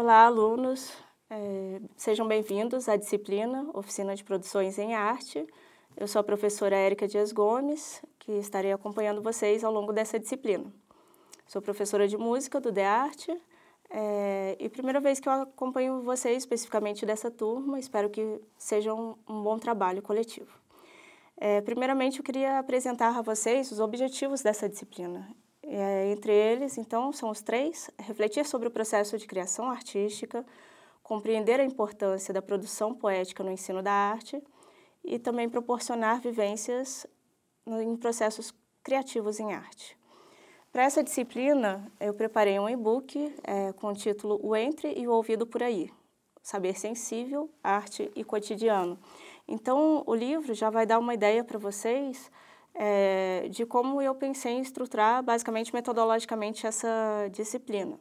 Olá, alunos. É, sejam bem-vindos à disciplina Oficina de Produções em Arte. Eu sou a professora Érica Dias Gomes, que estarei acompanhando vocês ao longo dessa disciplina. Sou professora de música do DEARTE é, e primeira vez que eu acompanho vocês especificamente dessa turma. Espero que seja um, um bom trabalho coletivo. É, primeiramente, eu queria apresentar a vocês os objetivos dessa disciplina é, entre eles, então, são os três: refletir sobre o processo de criação artística, compreender a importância da produção poética no ensino da arte e também proporcionar vivências em processos criativos em arte. Para essa disciplina, eu preparei um e-book é, com o título O Entre e o Ouvido por Aí, Saber Sensível, Arte e Cotidiano. Então, o livro já vai dar uma ideia para vocês é, de como eu pensei em estruturar, basicamente, metodologicamente, essa disciplina.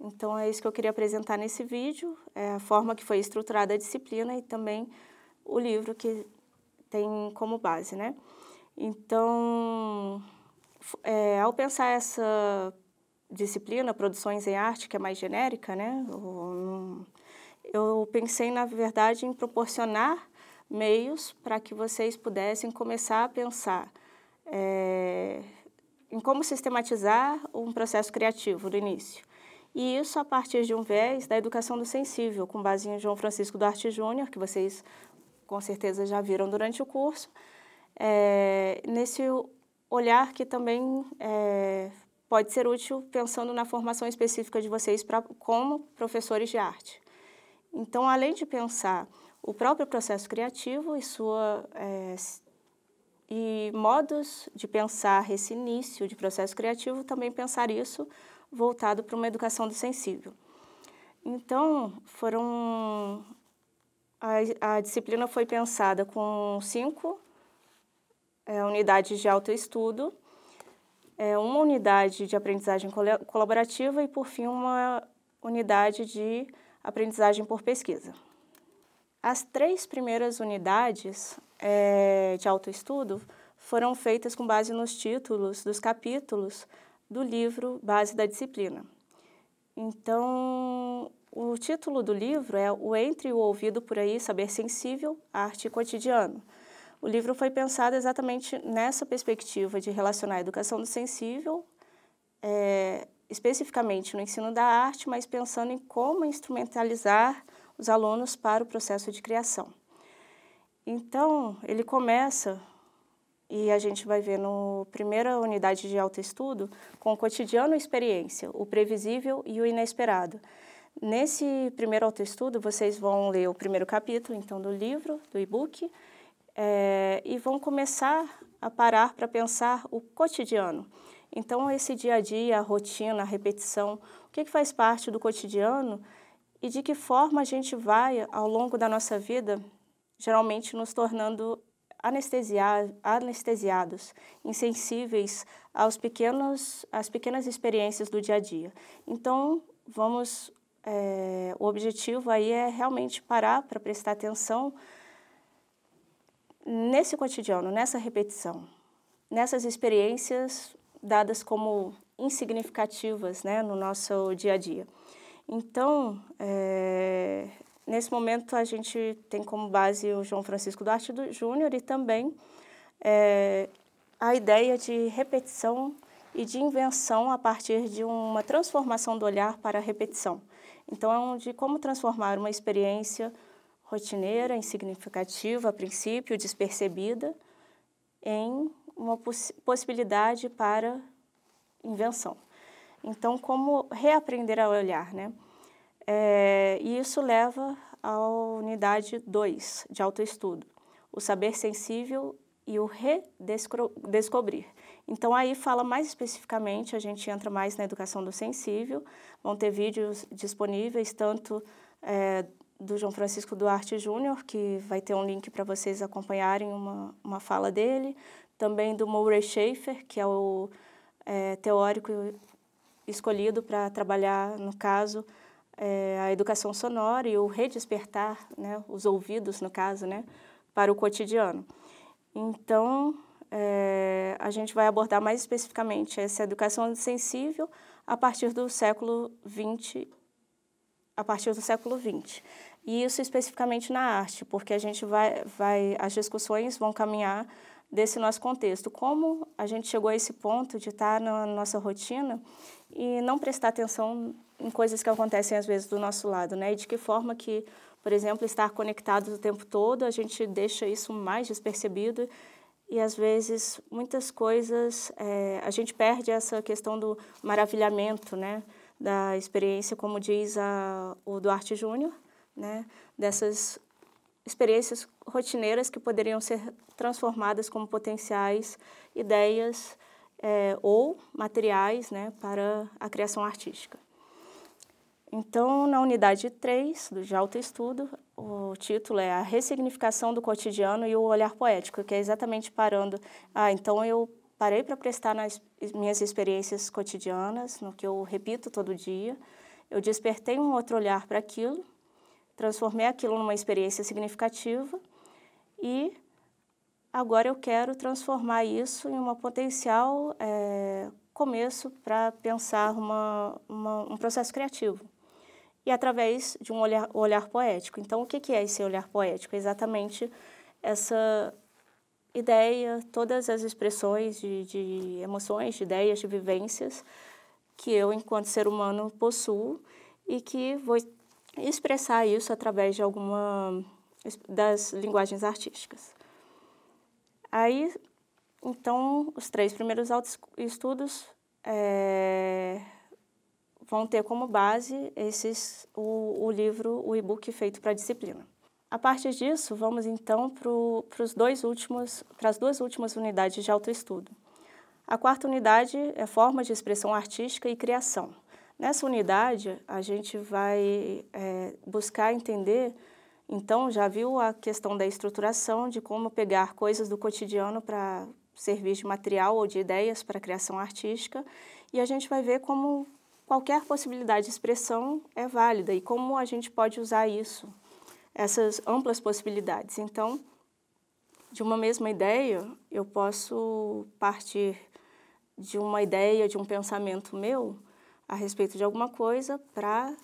Então, é isso que eu queria apresentar nesse vídeo, é a forma que foi estruturada a disciplina e também o livro que tem como base, né? Então, é, ao pensar essa disciplina, Produções em Arte, que é mais genérica, né? Eu, eu pensei, na verdade, em proporcionar meios para que vocês pudessem começar a pensar é, em como sistematizar um processo criativo do início. E isso a partir de um viés da educação do sensível, com base em João Francisco Duarte Júnior, que vocês com certeza já viram durante o curso, é, nesse olhar que também é, pode ser útil pensando na formação específica de vocês pra, como professores de arte. Então, além de pensar o próprio processo criativo e sua é, e modos de pensar esse início de processo criativo, também pensar isso voltado para uma educação do sensível. Então, foram a, a disciplina foi pensada com cinco é, unidades de autoestudo, é, uma unidade de aprendizagem colaborativa e, por fim, uma unidade de aprendizagem por pesquisa. As três primeiras unidades é, de autoestudo foram feitas com base nos títulos dos capítulos do livro Base da Disciplina. Então, o título do livro é O Entre o Ouvido por Aí, Saber Sensível, Arte e Cotidiano. O livro foi pensado exatamente nessa perspectiva de relacionar a educação do sensível, é, especificamente no ensino da arte, mas pensando em como instrumentalizar os alunos para o processo de criação. Então, ele começa, e a gente vai ver no primeira unidade de autoestudo, com o cotidiano e experiência, o previsível e o inesperado. Nesse primeiro autoestudo, vocês vão ler o primeiro capítulo, então, do livro, do e-book, é, e vão começar a parar para pensar o cotidiano. Então, esse dia a dia, a rotina, a repetição, o que, que faz parte do cotidiano e de que forma a gente vai, ao longo da nossa vida, geralmente nos tornando anestesiados, insensíveis aos pequenos, às pequenas experiências do dia a dia. Então, vamos. É, o objetivo aí é realmente parar para prestar atenção nesse cotidiano, nessa repetição, nessas experiências dadas como insignificativas né, no nosso dia a dia. Então, é, nesse momento a gente tem como base o João Francisco Duarte do Júnior e também é, a ideia de repetição e de invenção a partir de uma transformação do olhar para a repetição. Então, é de como transformar uma experiência rotineira, insignificativa a princípio, despercebida, em uma poss possibilidade para invenção. Então, como reaprender a olhar, né? É, e isso leva à unidade 2 de autoestudo, o saber sensível e o redescobrir. Então, aí fala mais especificamente, a gente entra mais na educação do sensível, vão ter vídeos disponíveis, tanto é, do João Francisco Duarte Júnior, que vai ter um link para vocês acompanharem uma, uma fala dele, também do Murray Schaefer, que é o é, teórico escolhido para trabalhar, no caso, é, a educação sonora e o redespertar né, os ouvidos, no caso, né, para o cotidiano. Então, é, a gente vai abordar mais especificamente essa educação sensível a partir do século XX, a partir do século XX. E isso especificamente na arte, porque a gente vai, vai as discussões vão caminhar desse nosso contexto. Como a gente chegou a esse ponto de estar na nossa rotina e não prestar atenção em coisas que acontecem às vezes do nosso lado, né? E de que forma que, por exemplo, estar conectado o tempo todo, a gente deixa isso mais despercebido e às vezes muitas coisas é, a gente perde essa questão do maravilhamento, né? Da experiência, como diz a, o Duarte Júnior, né? Dessas experiências rotineiras que poderiam ser transformadas como potenciais ideias é, ou materiais né, para a criação artística. Então, na unidade 3 de autoestudo, o título é A Ressignificação do Cotidiano e o Olhar Poético, que é exatamente parando. Ah, então eu parei para prestar nas minhas experiências cotidianas, no que eu repito todo dia. Eu despertei um outro olhar para aquilo transformei aquilo numa experiência significativa e agora eu quero transformar isso em uma potencial é, começo para pensar uma, uma, um processo criativo e através de um olhar, olhar poético. Então, o que, é esse olhar poético? É exatamente essa ideia, todas as expressões de, de emoções, de ideias, de vivências que eu, enquanto ser humano, possuo e que vou expressar isso através de alguma das linguagens artísticas. Aí, então, os três primeiros autoestudos é, vão ter como base esses, o, o livro, o e-book feito para a disciplina. A partir disso, vamos então para os dois últimos, para as duas últimas unidades de autoestudo. A quarta unidade é formas de expressão artística e criação. Nessa unidade, a gente vai é, buscar entender, então, já viu a questão da estruturação, de como pegar coisas do cotidiano para servir de material ou de ideias para a criação artística, e a gente vai ver como qualquer possibilidade de expressão é válida e como a gente pode usar isso, essas amplas possibilidades. Então, de uma mesma ideia, eu posso partir de uma ideia, de um pensamento meu, a respeito de alguma coisa para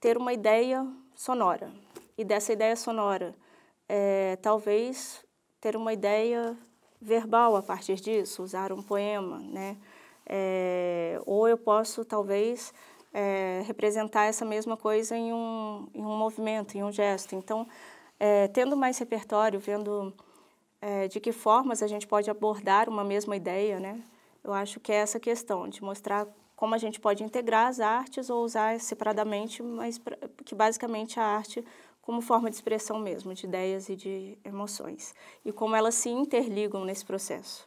ter uma ideia sonora. E dessa ideia sonora, é, talvez ter uma ideia verbal a partir disso, usar um poema, né? É, ou eu posso, talvez, é, representar essa mesma coisa em um, em um movimento, em um gesto. Então, é, tendo mais repertório, vendo é, de que formas a gente pode abordar uma mesma ideia, né? Eu acho que é essa questão de mostrar como a gente pode integrar as artes ou usar separadamente, mas pra, que basicamente a arte como forma de expressão mesmo, de ideias e de emoções, e como elas se interligam nesse processo.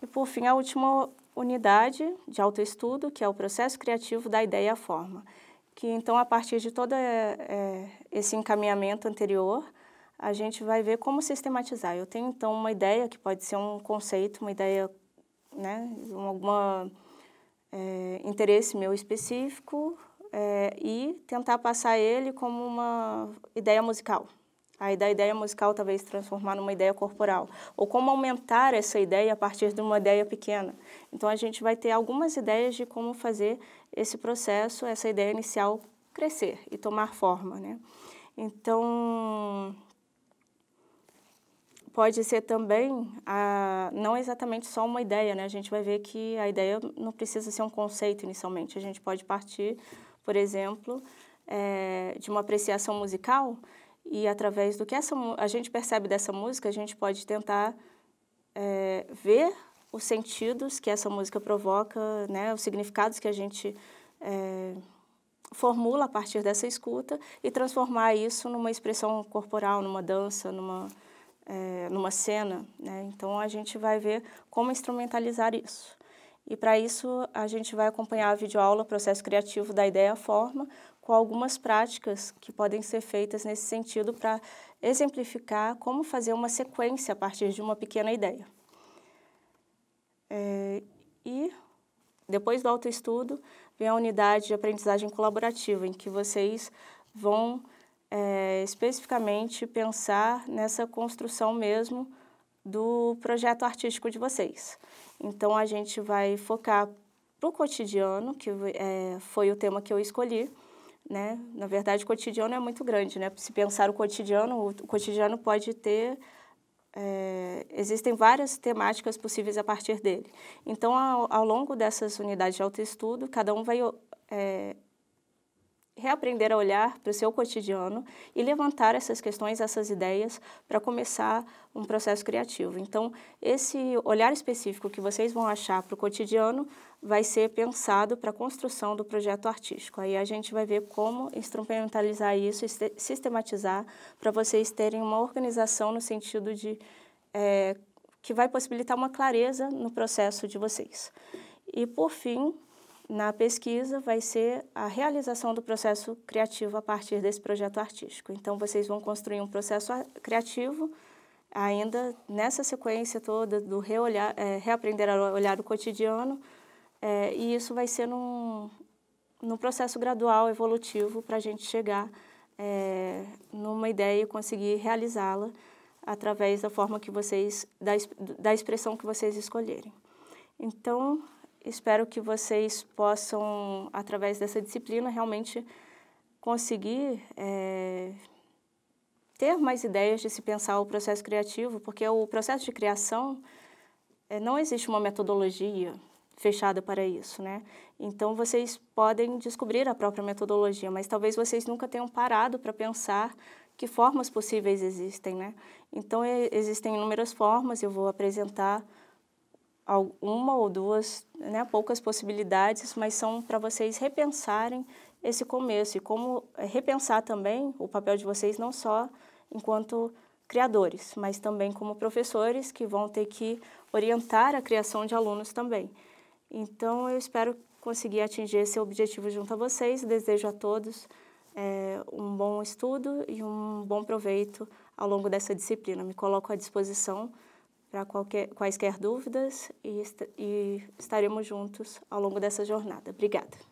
E por fim, a última unidade de autoestudo, que é o processo criativo da ideia à forma, que então a partir de todo é, esse encaminhamento anterior, a gente vai ver como sistematizar. Eu tenho então uma ideia que pode ser um conceito, uma ideia, né, alguma é, interesse meu específico é, e tentar passar ele como uma ideia musical. Aí da ideia musical talvez transformar numa ideia corporal. Ou como aumentar essa ideia a partir de uma ideia pequena. Então a gente vai ter algumas ideias de como fazer esse processo, essa ideia inicial crescer e tomar forma, né? Então, pode ser também a, ah, não exatamente só uma ideia, né? A gente vai ver que a ideia não precisa ser um conceito inicialmente. A gente pode partir, por exemplo, é, de uma apreciação musical e através do que essa, a gente percebe dessa música, a gente pode tentar é, ver os sentidos que essa música provoca, né? Os significados que a gente é, formula a partir dessa escuta e transformar isso numa expressão corporal, numa dança, numa é, numa cena, né? Então a gente vai ver como instrumentalizar isso. E para isso a gente vai acompanhar a videoaula Processo Criativo da Ideia à Forma com algumas práticas que podem ser feitas nesse sentido para exemplificar como fazer uma sequência a partir de uma pequena ideia. É, e depois do autoestudo vem a unidade de aprendizagem colaborativa, em que vocês vão é, especificamente pensar nessa construção mesmo do projeto artístico de vocês. Então a gente vai focar para o cotidiano, que é, foi o tema que eu escolhi. Né? Na verdade, o cotidiano é muito grande, né? Se pensar o cotidiano, o cotidiano pode ter é, existem várias temáticas possíveis a partir dele. Então, ao, ao, longo dessas unidades de autoestudo, cada um vai é, reaprender a olhar para o seu cotidiano e levantar essas questões, essas ideias, para começar um processo criativo. Então, esse olhar específico que vocês vão achar para o cotidiano vai ser pensado para a construção do projeto artístico. Aí a gente vai ver como instrumentalizar isso e sistematizar para vocês terem uma organização no sentido de é, que vai possibilitar uma clareza no processo de vocês. E, por fim, na pesquisa vai ser a realização do processo criativo a partir desse projeto artístico. Então, vocês vão construir um processo criativo ainda nessa sequência toda do reolhar, é, reaprender a olhar o cotidiano, é, e isso vai ser num, num processo gradual, evolutivo, para a gente chegar é, numa ideia e conseguir realizá-la através da forma que vocês, da, da expressão que vocês escolherem. Então, Espero que vocês possam, através dessa disciplina, realmente conseguir é, ter mais ideias de se pensar o processo criativo, porque o processo de criação é, não existe uma metodologia fechada para isso, né? Então vocês podem descobrir a própria metodologia, mas talvez vocês nunca tenham parado para pensar que formas possíveis existem, né? Então existem inúmeras formas, eu vou apresentar uma ou duas, né, poucas possibilidades, mas são para vocês repensarem esse começo e como é, repensar também o papel de vocês não só enquanto criadores, mas também como professores que vão ter que orientar a criação de alunos também. Então, eu espero conseguir atingir esse objetivo junto a vocês. Desejo a todos é, um bom estudo e um bom proveito ao longo dessa disciplina. Me coloco à disposição para quaisquer dúvidas e, est e estaremos juntos ao longo dessa jornada. Obrigada.